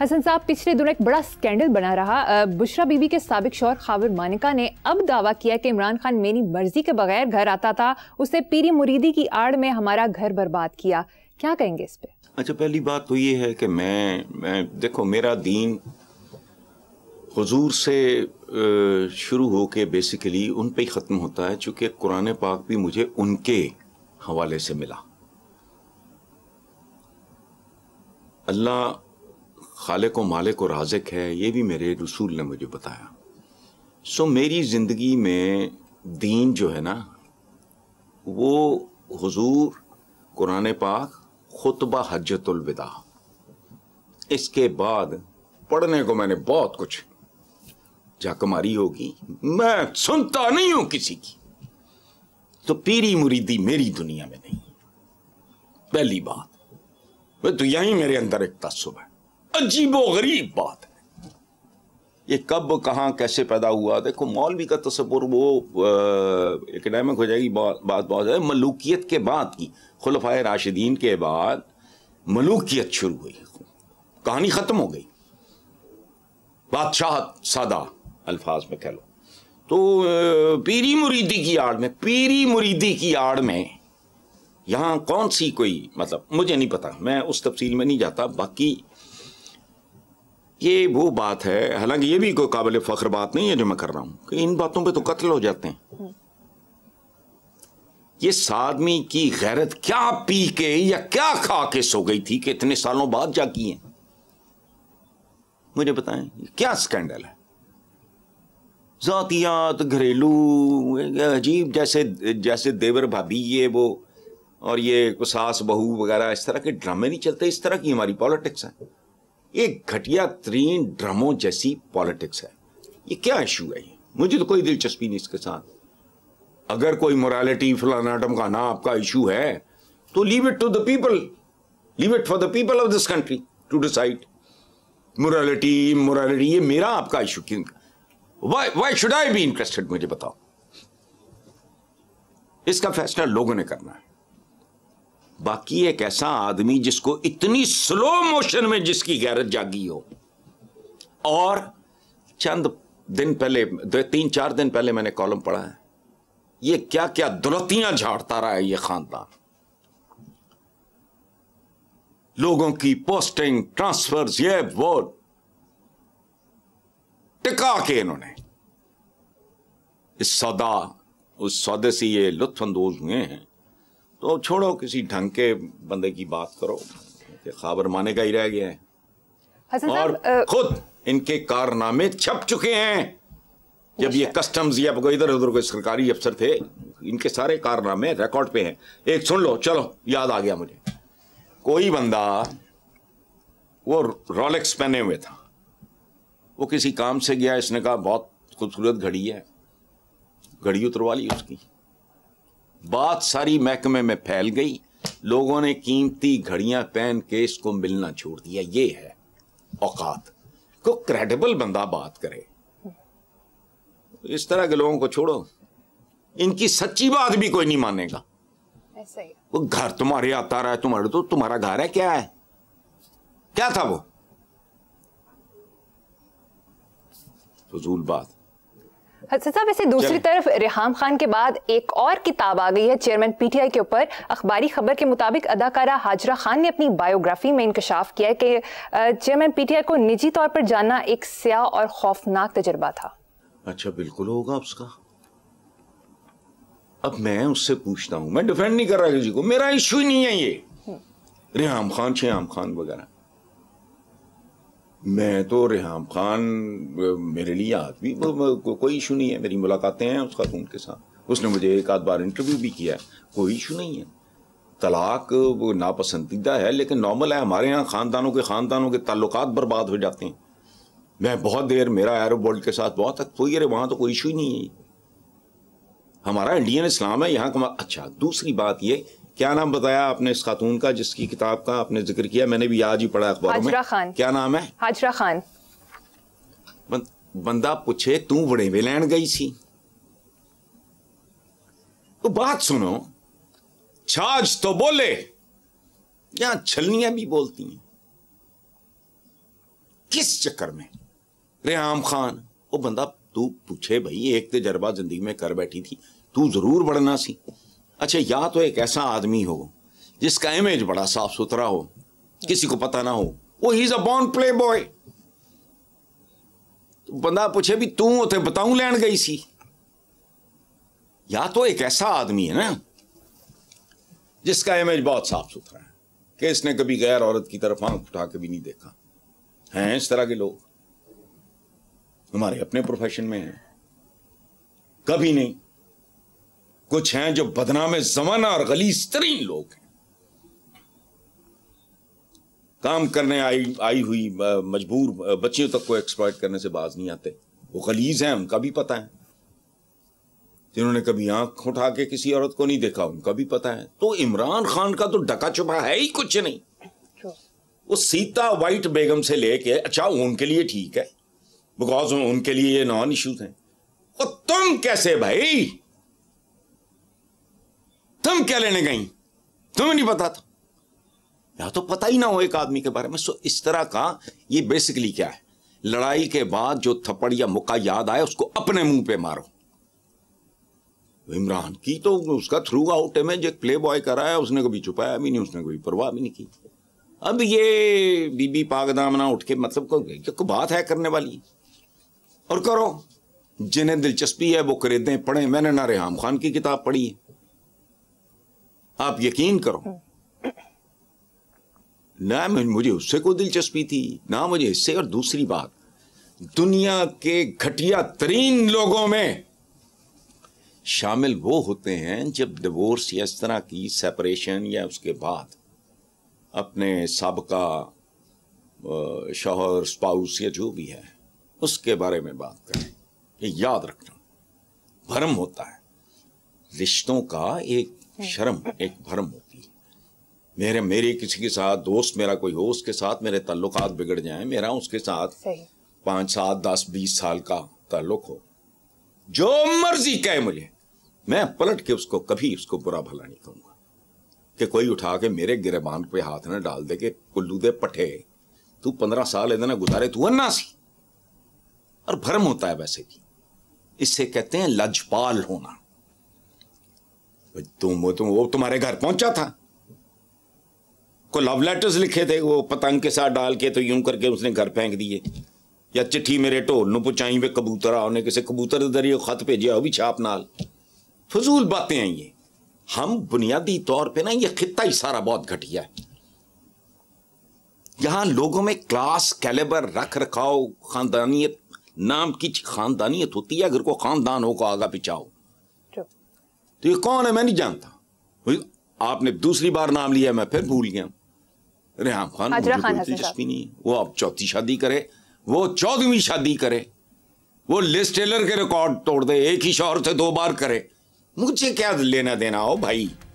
हसन साहब पिछले दिनों एक बड़ा स्कैंडल बना रहा बुशरा बीबी के सबक शौर खाविर मानिका ने अब दावा किया कि इमरान खान मेरी मर्जी के बगैर घर आता था उसने पीरी मुरीदी की आड़ में हमारा घर बर्बाद किया क्या कहेंगे इस पर अच्छा पहली बात तो ये है कि मैं, मैं देखो मेरा दीन हजूर से शुरू हो के बेसिकली उन पर ही ख़त्म होता है चूँकि कुरान पाक भी मुझे उनके हवाले से मिला अल्लाह खाले को माले को राजक है ये भी मेरे रसूल ने मुझे बताया सो मेरी ज़िंदगी में दीन जो है ना वो हुजूर कुरान पाक खुतबा हजतुलविदा इसके बाद पढ़ने को मैंने बहुत कुछ जाकमारी होगी मैं सुनता नहीं हूं किसी की तो पीरी मुरीदी मेरी दुनिया में नहीं पहली बात तो यही मेरे अंदर एक तस्व है अजीब गरीब बात है ये कब कहाँ कैसे पैदा हुआ देखो मौलवी का तस्वुर तो वो एकेडमिक हो जाएगी बात बहुत ज़्यादा मलूकियत के बाद की खुलफा राशिदीन के बाद मलूकियत शुरू हुई कहानी ख़त्म हो गई बादशाह सादा अल्फाज में कह लो तो पीरी मुरीदी की आड़ में पीरी मुरीदी की आड़ में यहाँ कौन सी कोई मतलब मुझे नहीं पता मैं उस तफसील में नहीं जाता बाकी ये वो बात है हालांकि ये भी कोई काबिल फख्र बात नहीं है जो मैं कर रहा हूं कि इन बातों पे तो कत्ल हो जाते हैं इस हम्म। आदमी की गैरत क्या पी के या क्या खा के सो गई थी कि इतने सालों बाद जागी है मुझे बताएं क्या स्कैंडल है जातियात घरेलू अजीब जैसे जैसे देवर भाभी ये वो और ये सास बहू वगैरह इस तरह के ड्रामे नहीं चलते इस तरह की हमारी पॉलिटिक्स है एक घटिया त्रीन ड्रामों जैसी पॉलिटिक्स है ये क्या इशू है ये मुझे तो कोई दिलचस्पी नहीं इसके साथ अगर कोई मोरालिटी फलाना टमकाना आपका इशू है तो leave it to the people leave it for the people of this country to decide morality morality ये मेरा आपका इशू क्यों why why should I be interested मुझे बताओ इसका फैसला लोगों ने करना है बाकी एक ऐसा आदमी जिसको इतनी स्लो मोशन में जिसकी गैरत जागी हो और चंद दिन पहले तीन चार दिन पहले मैंने कॉलम पढ़ा है ये क्या क्या दुलतियां झाड़ता रहा है ये खानदान लोगों की पोस्टिंग ट्रांसफर्स ये वो टिका के इन्होंने इस सौदा उस सौदे से ये अंदोज हुए हैं तो छोड़ो किसी ढंग के बंदे की बात करो खबर माने का ही रह गया है और खुद इनके कारनामे छप चुके हैं जब ये अच्छा। कस्टम्स या कोई इधर उधर कोई सरकारी अफसर थे इनके सारे कारनामे रिकॉर्ड पे हैं एक सुन लो चलो याद आ गया मुझे कोई बंदा वो रोलेक्स पहने हुए था वो किसी काम से गया इसने कहा बहुत खूबसूरत घड़ी है घड़ी उतरवा ली उसकी बात सारी महकमे में फैल गई लोगों ने कीमती घड़ियां पहन के इसको मिलना छोड़ दिया ये है औकात को क्रेडिबल बंदा बात करे इस तरह के लोगों को छोड़ो इनकी सच्ची बात भी कोई नहीं मानेगा वो घर तुम्हारे आता रहा है तुम्हारे तो तुम्हारा घर है क्या है क्या था वो फजूल बात हसन साहब वैसे दूसरी तरफ रिहाम खान के बाद एक और किताब आ गई है चेयरमैन पीटीआई के ऊपर अखबारी खबर के मुताबिक अदाकारा हाजरा खान ने अपनी बायोग्राफी में इंकशाफ किया है कि चेयरमैन पीटीआई को निजी तौर पर जाना एक स्या और खौफनाक तजर्बा था अच्छा बिल्कुल होगा उसका अब मैं उससे पूछता हूँ मैं डिफेंड नहीं कर रहा किसी को मेरा इशू नहीं है ये रेहम हम्म। खान शेहम खान वगैरह मैं तो रेहम खान मेरे लिए आदमी को, कोई इशू नहीं है मेरी मुलाकातें हैं उस खातून के साथ उसने मुझे एक आध बार इंटरव्यू भी किया है कोई इशू नहीं है तलाक वो नापसंदीदा है लेकिन नॉर्मल है हमारे यहाँ ख़ानदानों के ख़ानदानों के ताल्लुक बर्बाद हो जाते हैं मैं बहुत देर मेरा एरब वर्ल्ड के साथ बहुत तक कोई अरे वहाँ तो कोई इशू ही नहीं है हमारा इंडियन इस्लाम है यहाँ का अच्छा दूसरी बात ये क्या नाम बताया आपने इस खातून का जिसकी किताब का आपने जिक्र किया मैंने भी आज ही पढ़ा अखबारों में खान क्या नाम है हाजरा खान बंदा पूछे तू में लैंड गई सी तो बात सुनो छाछ तो बोले यहां छलनियां भी बोलती हैं किस चक्कर में आम खान वो बंदा तू पूछे भाई एक तजर्बा जिंदगी में कर बैठी थी तू जरूर बढ़ना सी अच्छा या तो एक ऐसा आदमी हो जिसका इमेज बड़ा साफ सुथरा हो किसी को पता ना हो वो he is a born playboy बंदा पूछे भी तू उ बताऊं लैन गई सी या तो एक ऐसा आदमी है ना जिसका इमेज बहुत साफ सुथरा है कि इसने कभी गैर औरत की तरफ आंख उठा के भी नहीं देखा हैं इस तरह के लोग हमारे अपने प्रोफेशन में हैं कभी नहीं कुछ हैं जो बदनाम जमाना और गलीस तरीन लोग हैं काम करने आई आई हुई मजबूर बच्चियों तक को एक्सप्लॉयट करने से बाज नहीं आते वो गलीज हैं उनका भी पता है जिन्होंने कभी आंख उठा के किसी औरत को नहीं देखा उनका भी पता है तो इमरान खान का तो डका छुपा है ही कुछ नहीं अच्छा। वो सीता वाइट बेगम से लेके अच्छा उनके लिए ठीक है बिकॉज उनके लिए ये नॉन इश्यूज हैं और तुम कैसे भाई तुम क्या लेने गई तुम्हें नहीं पता था या तो पता ही ना हो एक आदमी के बारे में सो इस तरह का ये बेसिकली क्या है लड़ाई के बाद जो थप्पड़ या मुक्का याद आए उसको अपने मुंह पे मारो इमरान की तो उसका थ्रू आउट में जो प्ले बॉय कराया उसने कभी छुपाया भी नहीं उसने कभी परवाह भी नहीं की अब ये बीबी दामना उठ के मतलब को, को बात है करने वाली और करो जिन्हें दिलचस्पी है वो खरीदें पढ़े मैंने ना रेहम खान की किताब पढ़ी है आप यकीन करो ना मुझे उससे कोई दिलचस्पी थी ना मुझे इससे और दूसरी बात दुनिया के घटिया तरीन लोगों में शामिल वो होते हैं जब डिवोर्स या इस तरह की सेपरेशन या उसके बाद अपने सबका शोहर स्पाउस या जो भी है उसके बारे में बात करें ये याद रखना भरम होता है रिश्तों का एक शर्म एक भ्रम होती है मेरे मेरे किसी के साथ दोस्त मेरा कोई हो उसके साथ मेरे ताल्लुक बिगड़ जाए मेरा उसके साथ पांच सात दस बीस साल का ताल्लुक हो जो मर्जी कहे मुझे मैं पलट के उसको कभी उसको बुरा भला नहीं कहूंगा कि कोई उठा के मेरे गिरबान पे हाथ ना डाल दे के कुल्लू दे पठे तू पंद्रह साल ना गुजारे तू अन्ना सी और भ्रम होता है वैसे भी इससे कहते हैं लजपाल होना तुम वो तुम वो तुम्हारे घर पहुंचा था को लव लेटर्स लिखे थे वो पतंग के साथ डाल के तो यूं करके उसने घर फेंक दिए या चिट्ठी मेरे ढोल न पहुंचाई वे कबूतर आने किसी कबूतर के जरिए खत भेजे वो भी छाप नाल फजूल बातें हैं ये हम बुनियादी तौर पे ना ये खिता ही सारा बहुत घटिया है यहां लोगों में क्लास कैलेबर रख रखाओ खानदानियत नाम की खानदानियत होती है अगर को खानदान हो को आगा पिछाओ तो ये कौन है मैं नहीं जानता आपने दूसरी बार नाम लिया मैं फिर भूल गया रेहान खान दिलचस्पी नहीं है वो आप चौथी शादी करे वो चौदहवीं शादी करे वो लिस्ट टेलर के रिकॉर्ड तोड़ दे एक ही शोहर से दो बार करे मुझे क्या लेना देना हो भाई